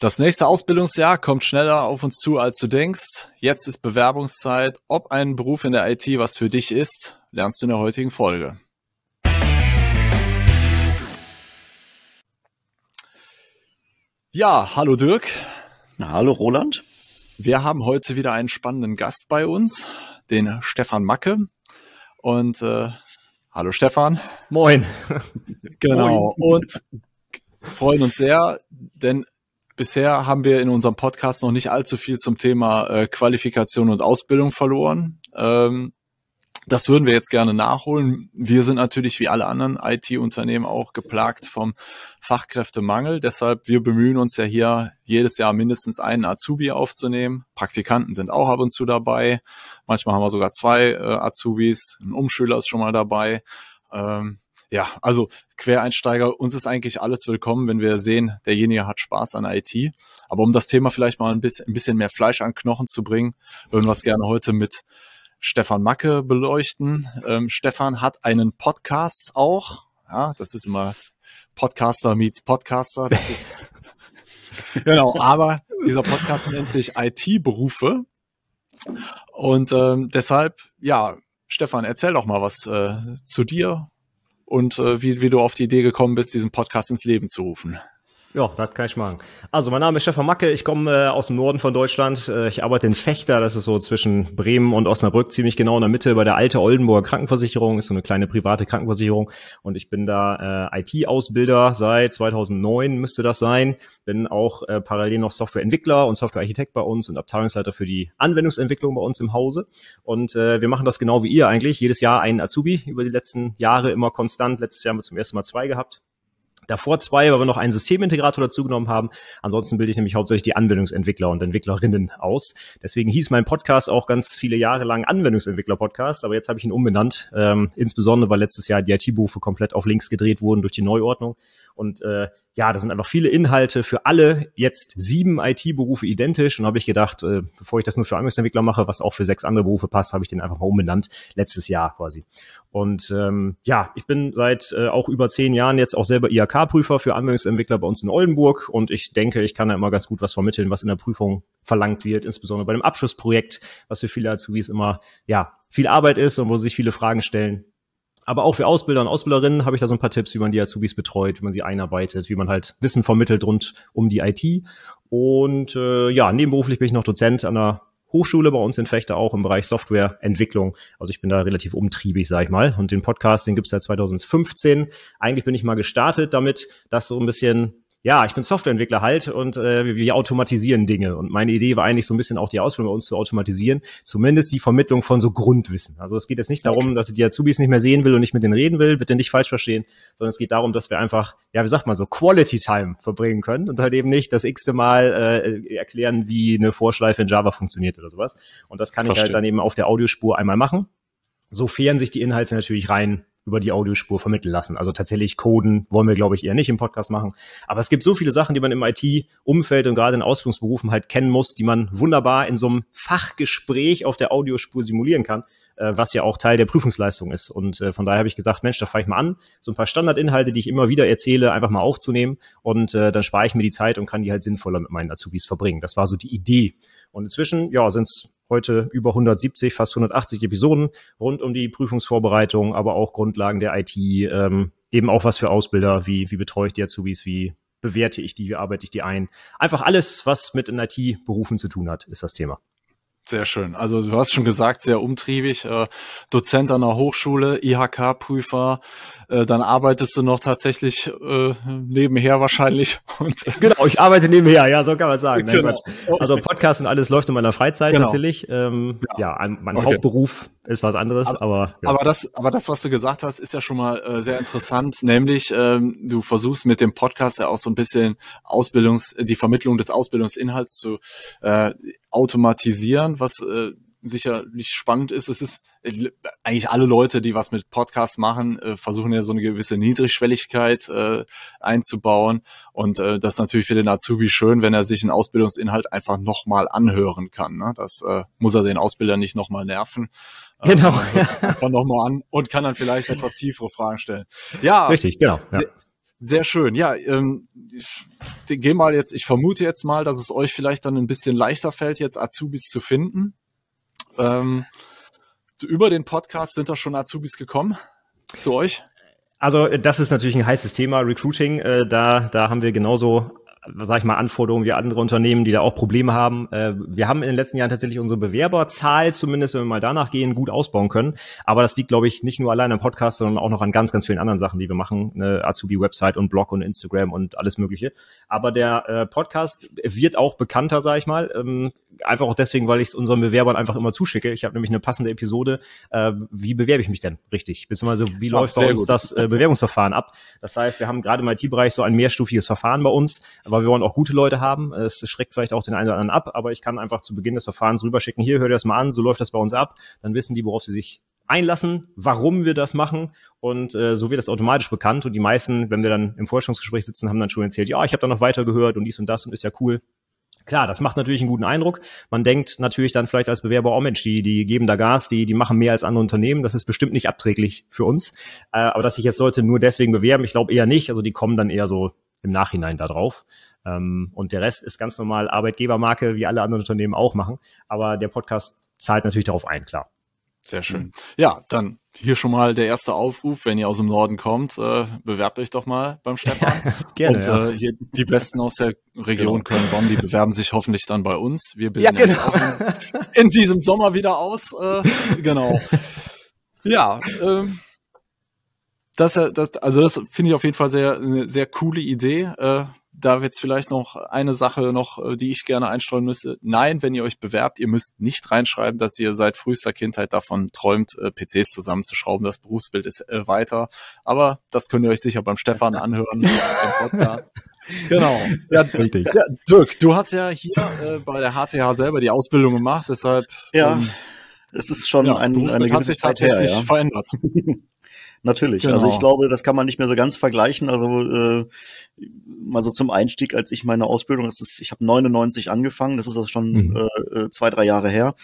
Das nächste Ausbildungsjahr kommt schneller auf uns zu, als du denkst. Jetzt ist Bewerbungszeit. Ob ein Beruf in der IT was für dich ist, lernst du in der heutigen Folge. Ja, hallo Dirk. Na, hallo Roland. Wir haben heute wieder einen spannenden Gast bei uns, den Stefan Macke. Und äh, hallo Stefan. Moin. Genau. Moin. Und freuen uns sehr, denn Bisher haben wir in unserem Podcast noch nicht allzu viel zum Thema äh, Qualifikation und Ausbildung verloren. Ähm, das würden wir jetzt gerne nachholen. Wir sind natürlich wie alle anderen IT-Unternehmen auch geplagt vom Fachkräftemangel. Deshalb, wir bemühen uns ja hier jedes Jahr mindestens einen Azubi aufzunehmen. Praktikanten sind auch ab und zu dabei. Manchmal haben wir sogar zwei äh, Azubis. Ein Umschüler ist schon mal dabei. Ähm, ja, also Quereinsteiger, uns ist eigentlich alles willkommen, wenn wir sehen, derjenige hat Spaß an IT. Aber um das Thema vielleicht mal ein bisschen, ein bisschen mehr Fleisch an Knochen zu bringen, würden wir es gerne heute mit Stefan Macke beleuchten. Ähm, Stefan hat einen Podcast auch. Ja, das ist immer Podcaster meets Podcaster. Das ist genau, aber dieser Podcast nennt sich IT-Berufe. Und ähm, deshalb, ja, Stefan, erzähl doch mal was äh, zu dir, und äh, wie, wie du auf die Idee gekommen bist, diesen Podcast ins Leben zu rufen. Ja, das kann ich machen. Also, mein Name ist Stefan Macke, ich komme äh, aus dem Norden von Deutschland. Äh, ich arbeite in Fechter, das ist so zwischen Bremen und Osnabrück, ziemlich genau in der Mitte bei der Alte Oldenburger Krankenversicherung, ist so eine kleine private Krankenversicherung. Und ich bin da äh, IT-Ausbilder seit 2009, müsste das sein. Bin auch äh, parallel noch Softwareentwickler und Softwarearchitekt bei uns und Abteilungsleiter für die Anwendungsentwicklung bei uns im Hause. Und äh, wir machen das genau wie ihr eigentlich. Jedes Jahr einen Azubi über die letzten Jahre immer konstant. Letztes Jahr haben wir zum ersten Mal zwei gehabt Davor zwei, weil wir noch einen Systemintegrator dazugenommen haben. Ansonsten bilde ich nämlich hauptsächlich die Anwendungsentwickler und Entwicklerinnen aus. Deswegen hieß mein Podcast auch ganz viele Jahre lang Anwendungsentwickler-Podcast, aber jetzt habe ich ihn umbenannt, ähm, insbesondere weil letztes Jahr die IT-Berufe komplett auf links gedreht wurden durch die Neuordnung. Und äh, ja, da sind einfach viele Inhalte für alle jetzt sieben IT-Berufe identisch. Und habe ich gedacht, äh, bevor ich das nur für Anwendungsentwickler mache, was auch für sechs andere Berufe passt, habe ich den einfach mal umbenannt, letztes Jahr quasi. Und ähm, ja, ich bin seit äh, auch über zehn Jahren jetzt auch selber IHK-Prüfer für Anwendungsentwickler bei uns in Oldenburg. Und ich denke, ich kann da immer ganz gut was vermitteln, was in der Prüfung verlangt wird, insbesondere bei dem Abschlussprojekt, was für viele Azubis immer ja viel Arbeit ist und wo sich viele Fragen stellen aber auch für Ausbilder und Ausbilderinnen habe ich da so ein paar Tipps, wie man die Azubis betreut, wie man sie einarbeitet, wie man halt Wissen vermittelt rund um die IT. Und äh, ja, nebenberuflich bin ich noch Dozent an der Hochschule bei uns in Fechter auch im Bereich Softwareentwicklung. Also ich bin da relativ umtriebig, sag ich mal. Und den Podcast, den gibt's seit 2015. Eigentlich bin ich mal gestartet damit, das so ein bisschen ja, ich bin Softwareentwickler halt und äh, wir, wir automatisieren Dinge. Und meine Idee war eigentlich so ein bisschen auch die Ausbildung bei uns zu automatisieren, zumindest die Vermittlung von so Grundwissen. Also es geht jetzt nicht darum, dass ich die Azubis nicht mehr sehen will und nicht mit denen reden will, bitte nicht falsch verstehen, sondern es geht darum, dass wir einfach, ja, wie sagt man so, Quality Time verbringen können und halt eben nicht das x-te Mal äh, erklären, wie eine Vorschleife in Java funktioniert oder sowas. Und das kann Verstehen. ich halt dann eben auf der Audiospur einmal machen sofern sich die Inhalte natürlich rein über die Audiospur vermitteln lassen. Also tatsächlich Coden wollen wir, glaube ich, eher nicht im Podcast machen. Aber es gibt so viele Sachen, die man im IT-Umfeld und gerade in Ausbildungsberufen halt kennen muss, die man wunderbar in so einem Fachgespräch auf der Audiospur simulieren kann. Äh, was ja auch Teil der Prüfungsleistung ist. Und äh, von daher habe ich gesagt, Mensch, da fange ich mal an, so ein paar Standardinhalte, die ich immer wieder erzähle, einfach mal aufzunehmen und äh, dann spare ich mir die Zeit und kann die halt sinnvoller mit meinen Azubis verbringen. Das war so die Idee. Und inzwischen, ja, sind es heute über 170, fast 180 Episoden rund um die Prüfungsvorbereitung, aber auch Grundlagen der IT, ähm, eben auch was für Ausbilder, wie, wie betreue ich die Azubis, wie bewerte ich die, wie arbeite ich die ein. Einfach alles, was mit den IT-Berufen zu tun hat, ist das Thema. Sehr schön. Also du hast schon gesagt, sehr umtriebig. Äh, Dozent an der Hochschule, IHK-Prüfer, äh, dann arbeitest du noch tatsächlich äh, nebenher wahrscheinlich. Und genau, ich arbeite nebenher, ja, so kann man sagen. Genau. Nein, also Podcast und alles läuft in meiner Freizeit genau. tatsächlich. Ähm, ja. ja, mein okay. Hauptberuf ist was anderes, aber. Aber, ja. aber, das, aber das, was du gesagt hast, ist ja schon mal äh, sehr interessant, nämlich ähm, du versuchst mit dem Podcast ja auch so ein bisschen Ausbildungs, die Vermittlung des Ausbildungsinhalts zu äh, automatisieren was äh, sicherlich spannend ist. Es ist äh, eigentlich alle Leute, die was mit Podcasts machen, äh, versuchen ja so eine gewisse Niedrigschwelligkeit äh, einzubauen. Und äh, das ist natürlich für den Azubi schön, wenn er sich einen Ausbildungsinhalt einfach nochmal anhören kann. Ne? Das äh, muss er den Ausbilder nicht nochmal nerven. Ähm, genau. Ähm, einfach nochmal an und kann dann vielleicht etwas tiefere Fragen stellen. Ja. Richtig, genau. Ja. Sehr schön. Ja, ähm, ich, gehe mal jetzt, ich vermute jetzt mal, dass es euch vielleicht dann ein bisschen leichter fällt, jetzt Azubis zu finden. Ähm, über den Podcast sind da schon Azubis gekommen zu euch? Also äh, das ist natürlich ein heißes Thema, Recruiting. Äh, da, da haben wir genauso sag ich mal, Anforderungen wie andere Unternehmen, die da auch Probleme haben. Äh, wir haben in den letzten Jahren tatsächlich unsere Bewerberzahl, zumindest wenn wir mal danach gehen, gut ausbauen können. Aber das liegt, glaube ich, nicht nur allein am Podcast, sondern auch noch an ganz, ganz vielen anderen Sachen, die wir machen. Eine Azubi-Website und Blog und Instagram und alles Mögliche. Aber der äh, Podcast wird auch bekannter, sag ich mal. Ähm, einfach auch deswegen, weil ich es unseren Bewerbern einfach immer zuschicke. Ich habe nämlich eine passende Episode. Äh, wie bewerbe ich mich denn richtig? Beziehungsweise wie läuft bei uns gut. das äh, Bewerbungsverfahren ab? Das heißt, wir haben gerade im IT-Bereich so ein mehrstufiges Verfahren bei uns, aber wir wollen auch gute Leute haben. Es schreckt vielleicht auch den einen oder anderen ab, aber ich kann einfach zu Beginn des Verfahrens rüberschicken, hier, hör dir das mal an, so läuft das bei uns ab. Dann wissen die, worauf sie sich einlassen, warum wir das machen und äh, so wird das automatisch bekannt und die meisten, wenn wir dann im Forschungsgespräch sitzen, haben dann schon erzählt, ja, ich habe da noch weiter gehört und dies und das und ist ja cool. Klar, das macht natürlich einen guten Eindruck. Man denkt natürlich dann vielleicht als Bewerber, oh Mensch, die, die geben da Gas, die, die machen mehr als andere Unternehmen. Das ist bestimmt nicht abträglich für uns. Äh, aber dass sich jetzt Leute nur deswegen bewerben, ich glaube eher nicht. Also die kommen dann eher so im Nachhinein darauf. Ähm, und der Rest ist ganz normal Arbeitgebermarke, wie alle anderen Unternehmen auch machen. Aber der Podcast zahlt natürlich darauf ein, klar. Sehr schön. Mhm. Ja, dann hier schon mal der erste Aufruf, wenn ihr aus dem Norden kommt, äh, bewerbt euch doch mal beim Stefan. gerne. Und ja. äh, hier die Besten aus der Region genau. Köln-Bonn, die bewerben sich hoffentlich dann bei uns. Wir bilden ja, genau. in, in, diesem Sommer wieder aus. Äh, genau. Ja, ähm, das, äh, das, also das finde ich auf jeden Fall sehr, eine sehr coole Idee. Äh, da jetzt vielleicht noch eine Sache noch, äh, die ich gerne einstreuen müsste. Nein, wenn ihr euch bewerbt, ihr müsst nicht reinschreiben, dass ihr seit frühester Kindheit davon träumt, äh, PCs zusammenzuschrauben. Das Berufsbild ist weiter. Aber das könnt ihr euch sicher beim Stefan anhören. genau. Ja, Richtig. Ja, Dirk, du hast ja hier äh, bei der HTH selber die Ausbildung gemacht, deshalb. Ja. Ähm, es ist schon ja, ein, eine gewisse Zeit her, ja. verändert. Natürlich. Also genau. Also ich glaube, das kann man nicht mehr so ganz vergleichen. Also äh, mal so zum Einstieg, als ich meine Ausbildung, das ist, ich habe 99 angefangen, das ist also schon mhm. Äh, äh, zwei, drei Jahre her.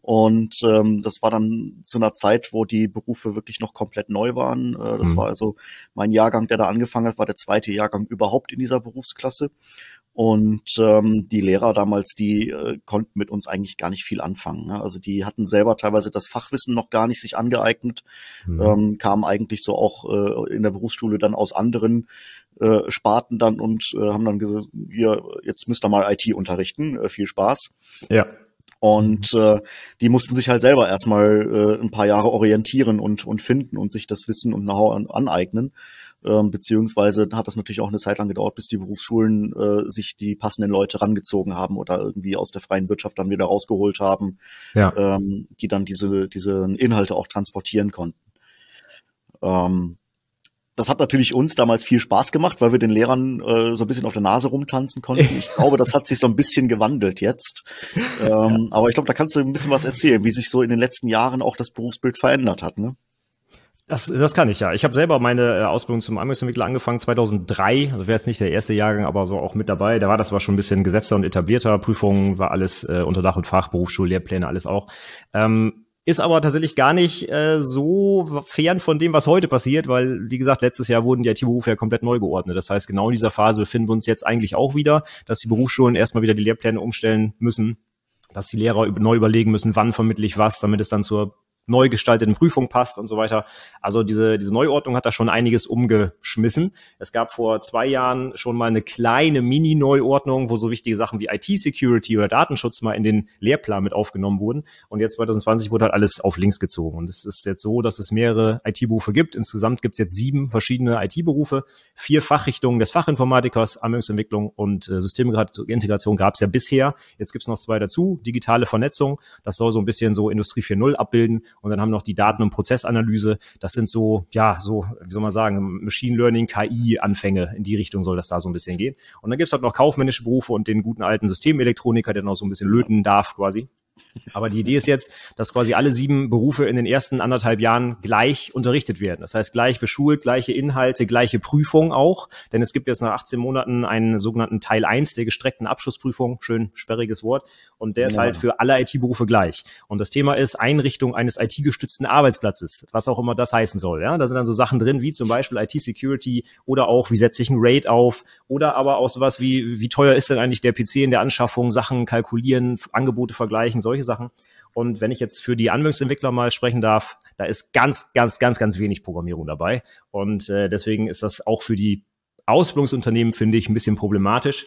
Und ähm, das war dann zu einer Zeit, wo die Berufe wirklich noch komplett neu waren. Äh, das mhm. war also mein Jahrgang, der da angefangen hat, war der zweite Jahrgang überhaupt in dieser Berufsklasse. Und ähm, die Lehrer damals, die äh, konnten mit uns eigentlich gar nicht viel anfangen. Ne? Also die hatten selber teilweise das Fachwissen noch gar nicht sich angeeignet, mhm. ähm, kamen eigentlich so auch äh, in der Berufsschule dann aus anderen äh, Sparten dann und äh, haben dann gesagt, ihr, jetzt müsst ihr mal IT unterrichten, äh, viel Spaß. Ja. Und äh, die mussten sich halt selber erstmal äh, ein paar Jahre orientieren und, und finden und sich das Wissen und Know-how aneignen. Ähm, beziehungsweise hat das natürlich auch eine Zeit lang gedauert, bis die Berufsschulen äh, sich die passenden Leute rangezogen haben oder irgendwie aus der freien Wirtschaft dann wieder rausgeholt haben, ja. ähm, die dann diese, diese Inhalte auch transportieren konnten. Ähm, das hat natürlich uns damals viel Spaß gemacht, weil wir den Lehrern äh, so ein bisschen auf der Nase rumtanzen konnten. Ich glaube, das hat sich so ein bisschen gewandelt jetzt. Ähm, ja. Aber ich glaube, da kannst du ein bisschen was erzählen, wie sich so in den letzten Jahren auch das Berufsbild verändert hat. Ne? Das, das kann ich ja. Ich habe selber meine äh, Ausbildung zum Anwendungsentwickler angefangen 2003. Also wäre es nicht der erste Jahrgang, aber so auch mit dabei. Da war das war schon ein bisschen gesetzter und etablierter. Prüfungen war alles äh, unter Dach und Fach, Berufsschule, Lehrpläne, alles auch. Ähm, ist aber tatsächlich gar nicht äh, so fern von dem, was heute passiert, weil, wie gesagt, letztes Jahr wurden die IT-Berufe ja komplett neu geordnet. Das heißt, genau in dieser Phase befinden wir uns jetzt eigentlich auch wieder, dass die Berufsschulen erstmal wieder die Lehrpläne umstellen müssen, dass die Lehrer neu überlegen müssen, wann vermittle ich was, damit es dann zur neu gestalteten Prüfung passt und so weiter. Also diese, diese Neuordnung hat da schon einiges umgeschmissen. Es gab vor zwei Jahren schon mal eine kleine Mini-Neuordnung, wo so wichtige Sachen wie IT-Security oder Datenschutz mal in den Lehrplan mit aufgenommen wurden. Und jetzt 2020 wurde halt alles auf links gezogen. Und es ist jetzt so, dass es mehrere IT-Berufe gibt. Insgesamt gibt es jetzt sieben verschiedene IT-Berufe, vier Fachrichtungen des Fachinformatikers, Anwendungsentwicklung und äh, Systemintegration gab es ja bisher. Jetzt gibt es noch zwei dazu, digitale Vernetzung. Das soll so ein bisschen so Industrie 4.0 abbilden und dann haben noch die Daten- und Prozessanalyse. Das sind so, ja, so, wie soll man sagen, Machine Learning, KI-Anfänge. In die Richtung soll das da so ein bisschen gehen. Und dann gibt's halt noch kaufmännische Berufe und den guten alten Systemelektroniker, der noch so ein bisschen löten darf quasi. Aber die Idee ist jetzt, dass quasi alle sieben Berufe in den ersten anderthalb Jahren gleich unterrichtet werden. Das heißt, gleich beschult, gleiche Inhalte, gleiche Prüfung auch. Denn es gibt jetzt nach 18 Monaten einen sogenannten Teil 1 der gestreckten Abschlussprüfung. Schön sperriges Wort. Und der ist halt genau. für alle IT-Berufe gleich. Und das Thema ist Einrichtung eines IT-gestützten Arbeitsplatzes. Was auch immer das heißen soll. Ja, da sind dann so Sachen drin, wie zum Beispiel IT-Security oder auch, wie setze ich einen Raid auf? Oder aber auch sowas wie, wie teuer ist denn eigentlich der PC in der Anschaffung? Sachen kalkulieren, Angebote vergleichen, solche Sachen. Und wenn ich jetzt für die Anwendungsentwickler mal sprechen darf, da ist ganz, ganz, ganz, ganz wenig Programmierung dabei. Und äh, deswegen ist das auch für die Ausbildungsunternehmen, finde ich, ein bisschen problematisch.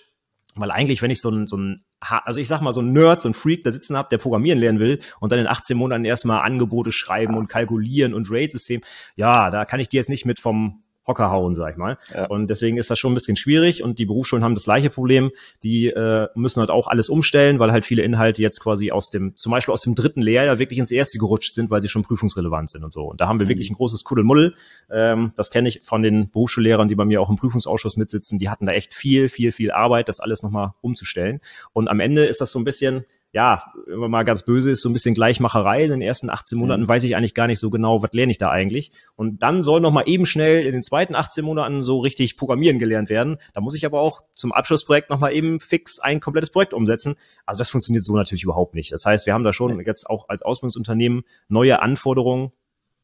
Weil eigentlich, wenn ich so ein, so ein, also ich sag mal, so ein Nerd, so ein Freak da sitzen habe, der programmieren lernen will und dann in 18 Monaten erstmal Angebote schreiben und kalkulieren und RAID-System, ja, da kann ich die jetzt nicht mit vom Hocker hauen, sag ich mal. Ja. Und deswegen ist das schon ein bisschen schwierig und die Berufsschulen haben das gleiche Problem. Die äh, müssen halt auch alles umstellen, weil halt viele Inhalte jetzt quasi aus dem, zum Beispiel aus dem dritten Lehrjahr wirklich ins erste gerutscht sind, weil sie schon prüfungsrelevant sind und so. Und da haben wir mhm. wirklich ein großes Kuddelmuddel. Ähm, das kenne ich von den Berufsschullehrern, die bei mir auch im Prüfungsausschuss mitsitzen. Die hatten da echt viel, viel, viel Arbeit, das alles nochmal umzustellen. Und am Ende ist das so ein bisschen, ja, wenn man mal ganz böse ist, so ein bisschen Gleichmacherei. In den ersten 18 Monaten mhm. weiß ich eigentlich gar nicht so genau, was lerne ich da eigentlich. Und dann soll nochmal eben schnell in den zweiten 18 Monaten so richtig Programmieren gelernt werden. Da muss ich aber auch zum Abschlussprojekt nochmal eben fix ein komplettes Projekt umsetzen. Also das funktioniert so natürlich überhaupt nicht. Das heißt, wir haben da schon jetzt auch als Ausbildungsunternehmen neue Anforderungen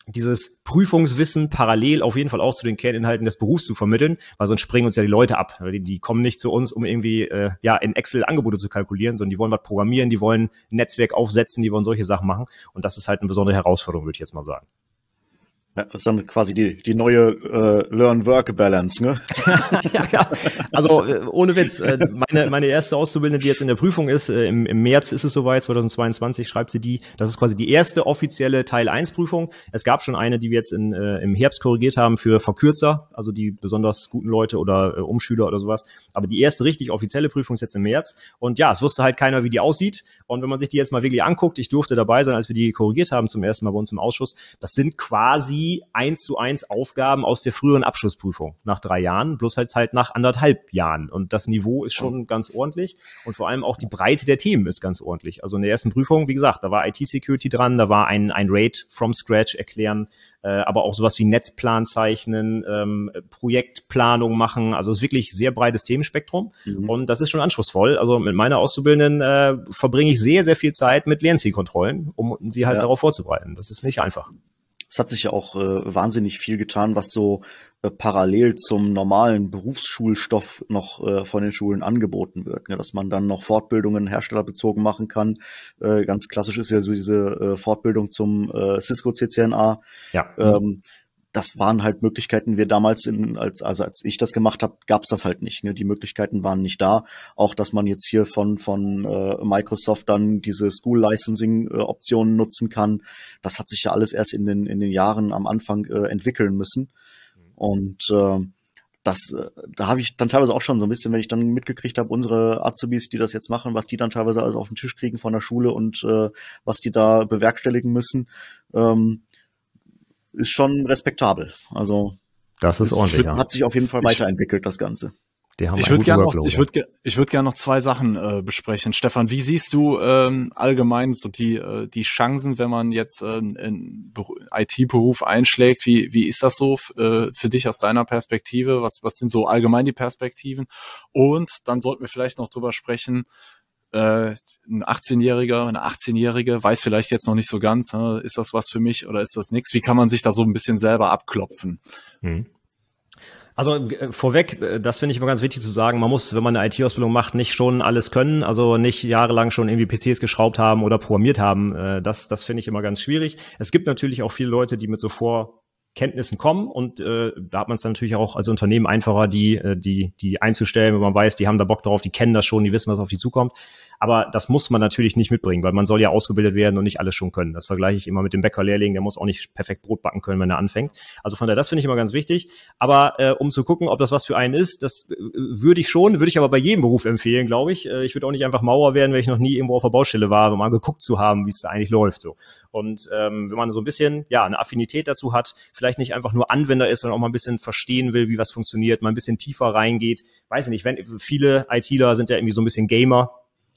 dieses Prüfungswissen parallel auf jeden Fall auch zu den Kerninhalten des Berufs zu vermitteln, weil sonst springen uns ja die Leute ab. Die, die kommen nicht zu uns, um irgendwie äh, ja in Excel Angebote zu kalkulieren, sondern die wollen was programmieren, die wollen ein Netzwerk aufsetzen, die wollen solche Sachen machen. Und das ist halt eine besondere Herausforderung, würde ich jetzt mal sagen. Ja, das ist dann quasi die, die neue äh, Learn-Work-Balance, ne? ja, ja, also äh, ohne Witz, äh, meine, meine erste Auszubildende, die jetzt in der Prüfung ist, äh, im, im März ist es soweit, 2022 schreibt sie die, das ist quasi die erste offizielle Teil-1-Prüfung. Es gab schon eine, die wir jetzt in, äh, im Herbst korrigiert haben für Verkürzer, also die besonders guten Leute oder äh, Umschüler oder sowas. Aber die erste richtig offizielle Prüfung ist jetzt im März. Und ja, es wusste halt keiner, wie die aussieht. Und wenn man sich die jetzt mal wirklich anguckt, ich durfte dabei sein, als wir die korrigiert haben zum ersten Mal bei uns im Ausschuss, das sind quasi die eins zu eins Aufgaben aus der früheren Abschlussprüfung nach drei Jahren, bloß halt halt nach anderthalb Jahren. Und das Niveau ist schon mhm. ganz ordentlich und vor allem auch die Breite der Themen ist ganz ordentlich. Also in der ersten Prüfung, wie gesagt, da war IT-Security dran, da war ein, ein Raid from scratch erklären, äh, aber auch sowas wie Netzplan zeichnen, ähm, Projektplanung machen. Also es ist wirklich sehr breites Themenspektrum mhm. und das ist schon anspruchsvoll. Also mit meiner Auszubildenden äh, verbringe ich sehr, sehr viel Zeit mit Lernzielkontrollen, um sie halt ja. darauf vorzubereiten. Das ist nicht einfach. Es hat sich ja auch äh, wahnsinnig viel getan, was so äh, parallel zum normalen Berufsschulstoff noch äh, von den Schulen angeboten wird. Ne? Dass man dann noch Fortbildungen herstellerbezogen machen kann. Äh, ganz klassisch ist ja so diese äh, Fortbildung zum äh, Cisco CCNA. Ja. Mhm. Ähm, das waren halt Möglichkeiten, wir damals in, als, also als ich das gemacht habe, gab es das halt nicht. Ne? Die Möglichkeiten waren nicht da. Auch dass man jetzt hier von, von äh, Microsoft dann diese School-Licensing-Optionen äh, nutzen kann, das hat sich ja alles erst in den, in den Jahren am Anfang äh, entwickeln müssen. Und äh, das, äh, da habe ich dann teilweise auch schon so ein bisschen, wenn ich dann mitgekriegt habe, unsere Azubis, die das jetzt machen, was die dann teilweise alles auf den Tisch kriegen von der Schule und äh, was die da bewerkstelligen müssen, ähm, ist schon respektabel. Also das ist ordentlich. Wird, ja. Hat sich auf jeden Fall ich, weiterentwickelt, das Ganze. ich würde gerne noch, ich würde ich würd gern noch zwei Sachen äh, besprechen. Stefan, wie siehst du ähm, allgemein so die, äh, die Chancen, wenn man jetzt ähm, einen IT-Beruf einschlägt? Wie, wie ist das so äh, für dich aus deiner Perspektive? Was, was sind so allgemein die Perspektiven? Und dann sollten wir vielleicht noch drüber sprechen, äh, ein 18-Jähriger, eine 18-Jährige weiß vielleicht jetzt noch nicht so ganz, ne? ist das was für mich oder ist das nichts? Wie kann man sich da so ein bisschen selber abklopfen? Mhm. Also äh, vorweg, äh, das finde ich immer ganz wichtig zu sagen, man muss, wenn man eine IT-Ausbildung macht, nicht schon alles können, also nicht jahrelang schon irgendwie PCs geschraubt haben oder programmiert haben. Äh, das, das finde ich immer ganz schwierig. Es gibt natürlich auch viele Leute, die mit so vor Kenntnissen kommen und äh, da hat man es natürlich auch als Unternehmen einfacher, die, äh, die, die einzustellen, wenn man weiß, die haben da Bock drauf, die kennen das schon, die wissen, was auf die zukommt. Aber das muss man natürlich nicht mitbringen, weil man soll ja ausgebildet werden und nicht alles schon können. Das vergleiche ich immer mit dem Bäckerlehrling, der muss auch nicht perfekt Brot backen können, wenn er anfängt. Also von daher, das finde ich immer ganz wichtig. Aber äh, um zu gucken, ob das was für einen ist, das äh, würde ich schon, würde ich aber bei jedem Beruf empfehlen, glaube ich. Äh, ich würde auch nicht einfach Mauer werden, wenn ich noch nie irgendwo auf der Baustelle war, um mal geguckt zu haben, wie es da eigentlich läuft. So. Und ähm, wenn man so ein bisschen ja eine Affinität dazu hat, vielleicht nicht einfach nur Anwender ist, sondern auch mal ein bisschen verstehen will, wie was funktioniert, mal ein bisschen tiefer reingeht. Weiß ich nicht, wenn viele ITler sind ja irgendwie so ein bisschen Gamer,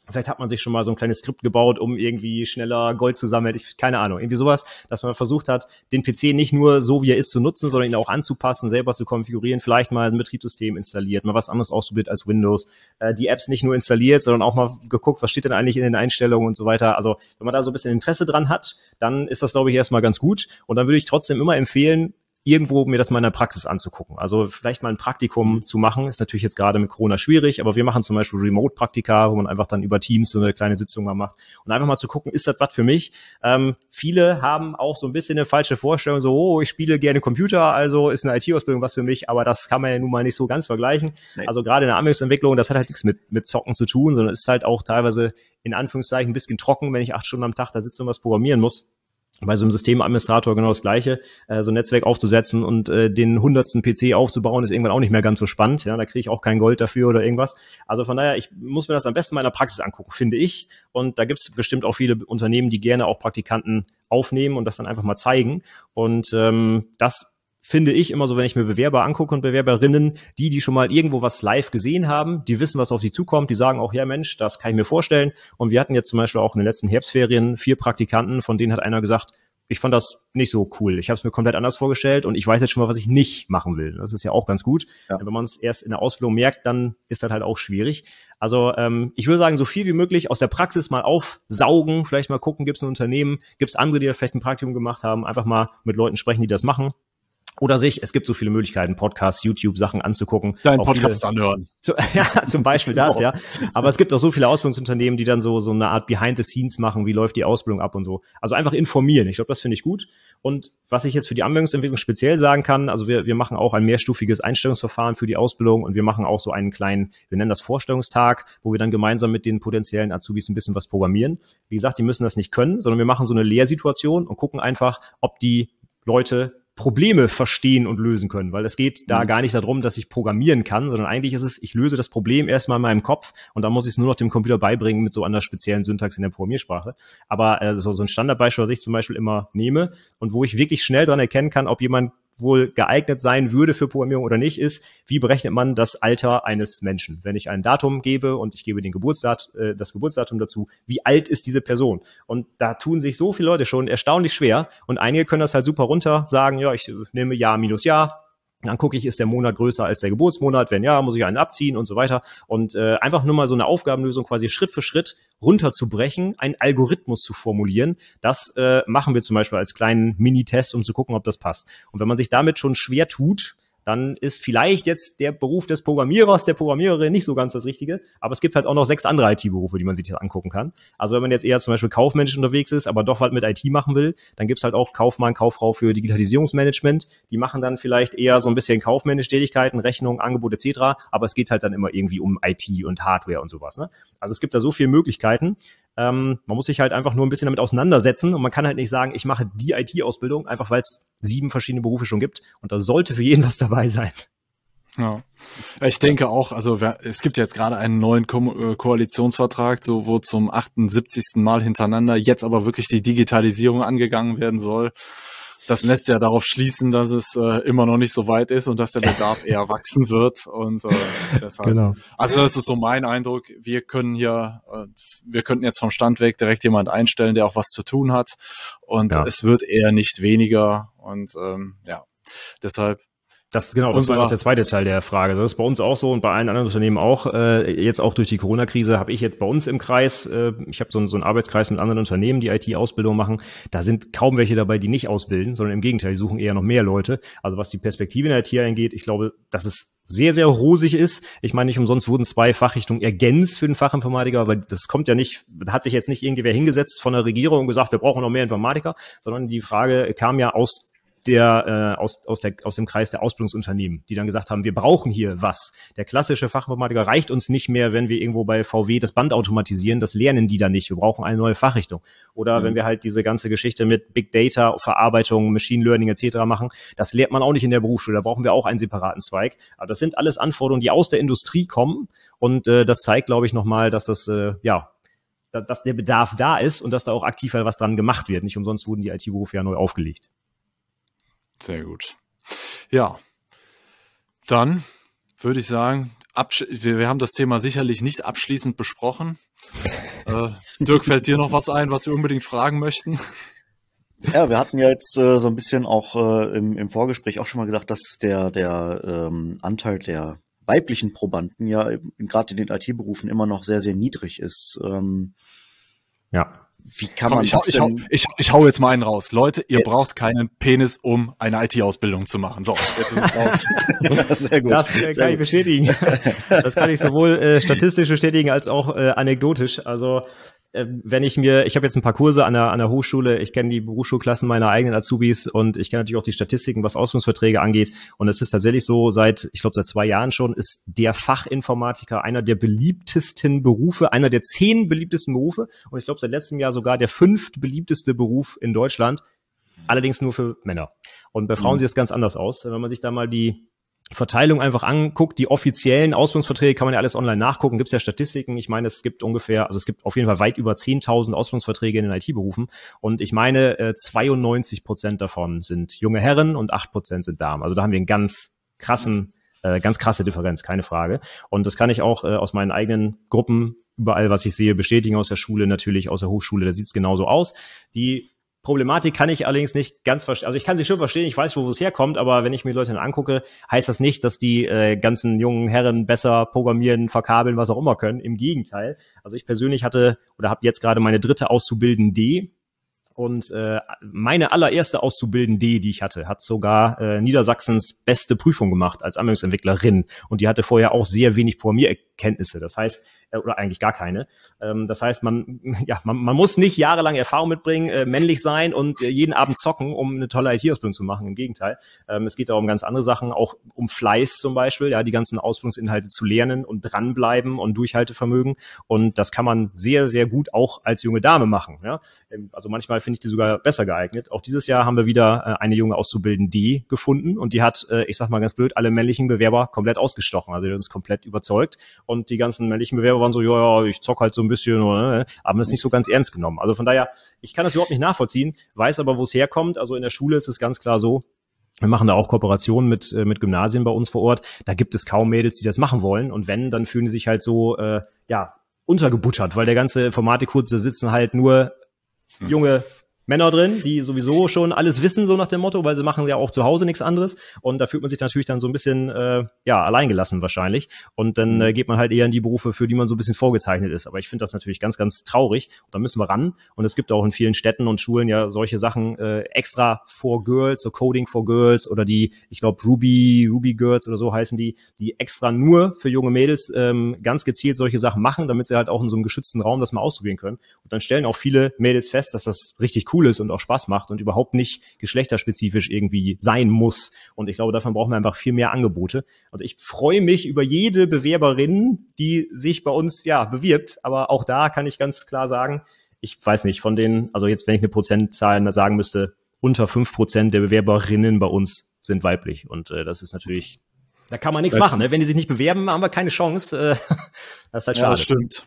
Vielleicht hat man sich schon mal so ein kleines Skript gebaut, um irgendwie schneller Gold zu sammeln. Ich, keine Ahnung, irgendwie sowas, dass man versucht hat, den PC nicht nur so, wie er ist, zu nutzen, sondern ihn auch anzupassen, selber zu konfigurieren, vielleicht mal ein Betriebssystem installiert, mal was anderes ausprobiert als Windows, äh, die Apps nicht nur installiert, sondern auch mal geguckt, was steht denn eigentlich in den Einstellungen und so weiter. Also wenn man da so ein bisschen Interesse dran hat, dann ist das, glaube ich, erstmal ganz gut. Und dann würde ich trotzdem immer empfehlen, irgendwo mir das mal in der Praxis anzugucken. Also vielleicht mal ein Praktikum mhm. zu machen, ist natürlich jetzt gerade mit Corona schwierig, aber wir machen zum Beispiel Remote-Praktika, wo man einfach dann über Teams so eine kleine Sitzung mal macht und einfach mal zu gucken, ist das was für mich? Ähm, viele haben auch so ein bisschen eine falsche Vorstellung, so, oh, ich spiele gerne Computer, also ist eine IT-Ausbildung was für mich, aber das kann man ja nun mal nicht so ganz vergleichen. Nein. Also gerade in der Anwendungsentwicklung, das hat halt nichts mit, mit Zocken zu tun, sondern ist halt auch teilweise in Anführungszeichen ein bisschen trocken, wenn ich acht Stunden am Tag da sitze und was programmieren muss bei so einem Systemadministrator genau das Gleiche, äh, so ein Netzwerk aufzusetzen und äh, den hundertsten PC aufzubauen, ist irgendwann auch nicht mehr ganz so spannend. Ja, da kriege ich auch kein Gold dafür oder irgendwas. Also von daher, ich muss mir das am besten mal in der Praxis angucken, finde ich. Und da gibt es bestimmt auch viele Unternehmen, die gerne auch Praktikanten aufnehmen und das dann einfach mal zeigen. Und ähm, das finde ich immer so, wenn ich mir Bewerber angucke und Bewerberinnen, die, die schon mal irgendwo was live gesehen haben, die wissen, was auf sie zukommt, die sagen auch, ja Mensch, das kann ich mir vorstellen. Und wir hatten jetzt zum Beispiel auch in den letzten Herbstferien vier Praktikanten, von denen hat einer gesagt, ich fand das nicht so cool. Ich habe es mir komplett anders vorgestellt und ich weiß jetzt schon mal, was ich nicht machen will. Das ist ja auch ganz gut. Ja. Wenn man es erst in der Ausbildung merkt, dann ist das halt auch schwierig. Also ähm, ich würde sagen, so viel wie möglich aus der Praxis mal aufsaugen, vielleicht mal gucken, gibt es ein Unternehmen, gibt es andere, die da vielleicht ein Praktikum gemacht haben, einfach mal mit Leuten sprechen, die das machen. Oder sich, es gibt so viele Möglichkeiten, Podcasts, YouTube, Sachen anzugucken. Deinen Podcast viele, anhören. Zu, ja, zum Beispiel das, genau. ja. Aber es gibt auch so viele Ausbildungsunternehmen, die dann so, so eine Art Behind the Scenes machen, wie läuft die Ausbildung ab und so. Also einfach informieren. Ich glaube, das finde ich gut. Und was ich jetzt für die Anwendungsentwicklung speziell sagen kann, also wir, wir machen auch ein mehrstufiges Einstellungsverfahren für die Ausbildung und wir machen auch so einen kleinen, wir nennen das Vorstellungstag, wo wir dann gemeinsam mit den potenziellen Azubis ein bisschen was programmieren. Wie gesagt, die müssen das nicht können, sondern wir machen so eine Lehrsituation und gucken einfach, ob die Leute Probleme verstehen und lösen können, weil es geht da mhm. gar nicht darum, dass ich programmieren kann, sondern eigentlich ist es, ich löse das Problem erstmal in meinem Kopf und dann muss ich es nur noch dem Computer beibringen mit so einer speziellen Syntax in der Programmiersprache. Aber äh, so, so ein Standardbeispiel, was ich zum Beispiel immer nehme und wo ich wirklich schnell dran erkennen kann, ob jemand wohl geeignet sein würde für Programmierung oder nicht, ist, wie berechnet man das Alter eines Menschen? Wenn ich ein Datum gebe und ich gebe den Geburtsdat äh, das Geburtsdatum dazu, wie alt ist diese Person? Und da tun sich so viele Leute schon erstaunlich schwer und einige können das halt super runter sagen, ja, ich äh, nehme Jahr minus Jahr, dann gucke ich, ist der Monat größer als der Geburtsmonat? Wenn ja, muss ich einen abziehen und so weiter. Und äh, einfach nur mal so eine Aufgabenlösung quasi Schritt für Schritt runterzubrechen, einen Algorithmus zu formulieren. Das äh, machen wir zum Beispiel als kleinen Mini-Test, um zu gucken, ob das passt. Und wenn man sich damit schon schwer tut, dann ist vielleicht jetzt der Beruf des Programmierers, der Programmiererin nicht so ganz das Richtige. Aber es gibt halt auch noch sechs andere IT-Berufe, die man sich jetzt angucken kann. Also wenn man jetzt eher zum Beispiel kaufmännisch unterwegs ist, aber doch was mit IT machen will, dann gibt's halt auch Kaufmann, Kauffrau für Digitalisierungsmanagement. Die machen dann vielleicht eher so ein bisschen kaufmännische Tätigkeiten, Rechnungen, Angebote etc. Aber es geht halt dann immer irgendwie um IT und Hardware und sowas. Ne? Also es gibt da so viele Möglichkeiten. Ähm, man muss sich halt einfach nur ein bisschen damit auseinandersetzen und man kann halt nicht sagen, ich mache die IT-Ausbildung, einfach weil es sieben verschiedene Berufe schon gibt. Und da sollte für jeden was dabei sein. Ja. Ich denke auch, also es gibt jetzt gerade einen neuen Ko äh, Koalitionsvertrag, so wo zum 78. Mal hintereinander jetzt aber wirklich die Digitalisierung angegangen werden soll das lässt ja darauf schließen, dass es äh, immer noch nicht so weit ist und dass der Bedarf eher wachsen wird. Und äh, deshalb. Genau. Also das ist so mein Eindruck. Wir können hier, äh, wir könnten jetzt vom Stand weg direkt jemand einstellen, der auch was zu tun hat. Und ja. es wird eher nicht weniger. Und ähm, ja, deshalb das genau, das war auch der zweite Teil der Frage. Das ist bei uns auch so und bei allen anderen Unternehmen auch. Äh, jetzt auch durch die Corona-Krise habe ich jetzt bei uns im Kreis, äh, ich habe so, einen, so einen Arbeitskreis mit anderen Unternehmen, die IT-Ausbildung machen. Da sind kaum welche dabei, die nicht ausbilden, sondern im Gegenteil, die suchen eher noch mehr Leute. Also was die Perspektive in der IT angeht, ich glaube, dass es sehr, sehr rosig ist. Ich meine, nicht umsonst wurden zwei Fachrichtungen ergänzt für den Fachinformatiker, weil das kommt ja nicht, hat sich jetzt nicht irgendwer hingesetzt von der Regierung und gesagt, wir brauchen noch mehr Informatiker, sondern die Frage kam ja aus der, äh, aus, aus, der, aus dem Kreis der Ausbildungsunternehmen, die dann gesagt haben, wir brauchen hier was. Der klassische Fachinformatiker reicht uns nicht mehr, wenn wir irgendwo bei VW das Band automatisieren, das lernen die da nicht. Wir brauchen eine neue Fachrichtung. Oder mhm. wenn wir halt diese ganze Geschichte mit Big Data, Verarbeitung, Machine Learning etc. machen, das lernt man auch nicht in der Berufsschule, da brauchen wir auch einen separaten Zweig. Aber das sind alles Anforderungen, die aus der Industrie kommen und äh, das zeigt, glaube ich, nochmal, dass das, äh, ja, dass der Bedarf da ist und dass da auch aktiv was dran gemacht wird. Nicht umsonst wurden die IT-Berufe ja neu aufgelegt. Sehr gut. Ja, dann würde ich sagen, wir, wir haben das Thema sicherlich nicht abschließend besprochen. äh, Dirk, fällt dir noch was ein, was wir unbedingt fragen möchten? Ja, wir hatten ja jetzt äh, so ein bisschen auch äh, im, im, Vorgespräch auch schon mal gesagt, dass der, der ähm, Anteil der weiblichen Probanden ja äh, gerade in den IT-Berufen immer noch sehr, sehr niedrig ist. Ähm, ja. Wie kann Komm, man ich das hau, denn? Ich, hau, ich, ich hau jetzt mal einen raus. Leute, ihr jetzt. braucht keinen Penis, um eine IT-Ausbildung zu machen. So, jetzt ist es raus. sehr gut. Das äh, sehr kann gut. ich bestätigen. Das kann ich sowohl äh, statistisch bestätigen als auch äh, anekdotisch. Also äh, wenn ich mir, ich habe jetzt ein paar Kurse an der, an der Hochschule, ich kenne die Berufsschulklassen meiner eigenen Azubis und ich kenne natürlich auch die Statistiken, was Ausbildungsverträge angeht. Und es ist tatsächlich so, seit, ich glaube, seit zwei Jahren schon, ist der Fachinformatiker einer der beliebtesten Berufe, einer der zehn beliebtesten Berufe und ich glaube seit letztem Jahr sogar der fünft beliebteste Beruf in Deutschland, allerdings nur für Männer. Und bei Frauen mhm. sieht es ganz anders aus. Wenn man sich da mal die Verteilung einfach anguckt, die offiziellen Ausbildungsverträge kann man ja alles online nachgucken, gibt es ja Statistiken. Ich meine, es gibt ungefähr, also es gibt auf jeden Fall weit über 10.000 Ausbildungsverträge in den IT-Berufen und ich meine, 92 äh, Prozent davon sind junge Herren und acht Prozent sind Damen. Also da haben wir einen ganz krassen, äh, ganz krasse Differenz, keine Frage. Und das kann ich auch äh, aus meinen eigenen Gruppen überall, was ich sehe, bestätigen aus der Schule, natürlich aus der Hochschule, da sieht's genauso aus. Die Problematik kann ich allerdings nicht ganz verstehen. Also ich kann sie schon verstehen, ich weiß, wo es herkommt, aber wenn ich mir Leute dann angucke, heißt das nicht, dass die äh, ganzen jungen Herren besser programmieren, verkabeln, was auch immer können. Im Gegenteil. Also ich persönlich hatte oder habe jetzt gerade meine dritte Auszubildende und äh, meine allererste Auszubildende, die ich hatte, hat sogar äh, Niedersachsens beste Prüfung gemacht als Anwendungsentwicklerin und die hatte vorher auch sehr wenig Programmiererkenntnisse. Das heißt, äh, oder eigentlich gar keine. Ähm, das heißt, man, ja, man, man muss nicht jahrelang Erfahrung mitbringen, äh, männlich sein und äh, jeden Abend zocken, um eine tolle IT-Ausbildung zu machen. Im Gegenteil, ähm, es geht auch um ganz andere Sachen, auch um Fleiß zum Beispiel, ja, die ganzen Ausbildungsinhalte zu lernen und dranbleiben und Durchhaltevermögen. Und das kann man sehr, sehr gut auch als junge Dame machen. Ja? Ähm, also manchmal finde ich die sogar besser geeignet. Auch dieses Jahr haben wir wieder äh, eine junge Auszubildende, die gefunden und die hat, äh, ich sag mal ganz blöd, alle männlichen Bewerber komplett ausgestochen. Also die hat uns komplett überzeugt und die ganzen männlichen Bewerber selber waren so, ja, ja, ich zock halt so ein bisschen, oder, haben ne? es nicht so ganz ernst genommen. Also von daher, ich kann das überhaupt nicht nachvollziehen, weiß aber, wo es herkommt. Also in der Schule ist es ganz klar so, wir machen da auch Kooperationen mit, äh, mit Gymnasien bei uns vor Ort. Da gibt es kaum Mädels, die das machen wollen. Und wenn, dann fühlen die sich halt so, äh, ja, untergebuttert, weil der ganze Informatikkurs, da sitzen halt nur junge Männer drin, die sowieso schon alles wissen, so nach dem Motto, weil sie machen ja auch zu Hause nichts anderes. Und da fühlt man sich natürlich dann so ein bisschen äh, ja, alleingelassen wahrscheinlich. Und dann mhm. äh, geht man halt eher in die Berufe, für die man so ein bisschen vorgezeichnet ist. Aber ich finde das natürlich ganz, ganz traurig. Und da müssen wir ran. Und es gibt auch in vielen Städten und Schulen ja solche Sachen äh, extra for Girls, so Coding for Girls oder die, ich glaube, Ruby, Ruby Girls oder so heißen die, die extra nur für junge Mädels ähm, ganz gezielt solche Sachen machen, damit sie halt auch in so einem geschützten Raum das mal ausprobieren können. Und dann stellen auch viele Mädels fest, dass das richtig cool cool ist und auch Spaß macht und überhaupt nicht geschlechterspezifisch irgendwie sein muss. Und ich glaube, davon brauchen wir einfach viel mehr Angebote. Und ich freue mich über jede Bewerberin, die sich bei uns ja bewirbt. Aber auch da kann ich ganz klar sagen, ich weiß nicht, von denen, also jetzt, wenn ich eine Prozentzahl sagen müsste, unter fünf Prozent der Bewerberinnen bei uns sind weiblich. Und äh, das ist natürlich, da kann man nichts machen. Ne? Wenn die sich nicht bewerben, haben wir keine Chance. Äh, das ist halt schade. Ja, das stimmt.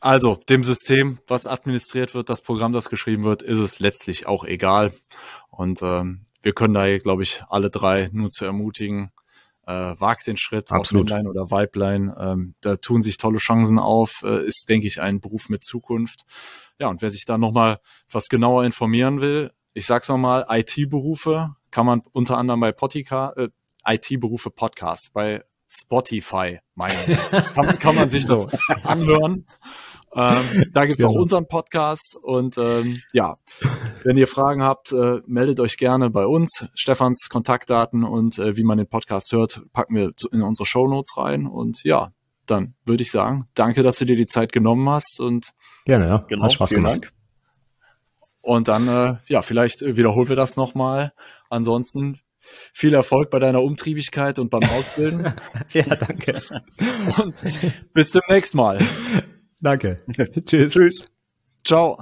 Also, dem System, was administriert wird, das Programm, das geschrieben wird, ist es letztlich auch egal. Und ähm, wir können da, glaube ich, alle drei nur zu ermutigen, äh, wagt den Schritt, Absolut. ob Männlein oder Weiblein. Ähm, da tun sich tolle Chancen auf, äh, ist, denke ich, ein Beruf mit Zukunft. Ja, und wer sich da nochmal was genauer informieren will, ich sag's nochmal, IT-Berufe kann man unter anderem bei Potica, äh, IT-Berufe Podcast bei Spotify, meine kann, kann man sich das anhören. Ähm, da gibt es genau. auch unseren Podcast. Und ähm, ja, wenn ihr Fragen habt, äh, meldet euch gerne bei uns. Stefans Kontaktdaten und äh, wie man den Podcast hört, packen wir in unsere Show Notes rein. Und ja, dann würde ich sagen, danke, dass du dir die Zeit genommen hast. Und gerne, ja. Genau, Hat Spaß gemacht. Dank. Und dann, äh, ja, vielleicht wiederholen wir das nochmal. Ansonsten viel Erfolg bei deiner Umtriebigkeit und beim Ausbilden. ja, danke. Und bis zum nächsten Mal. Danke. Tschüss. Tschüss. Ciao.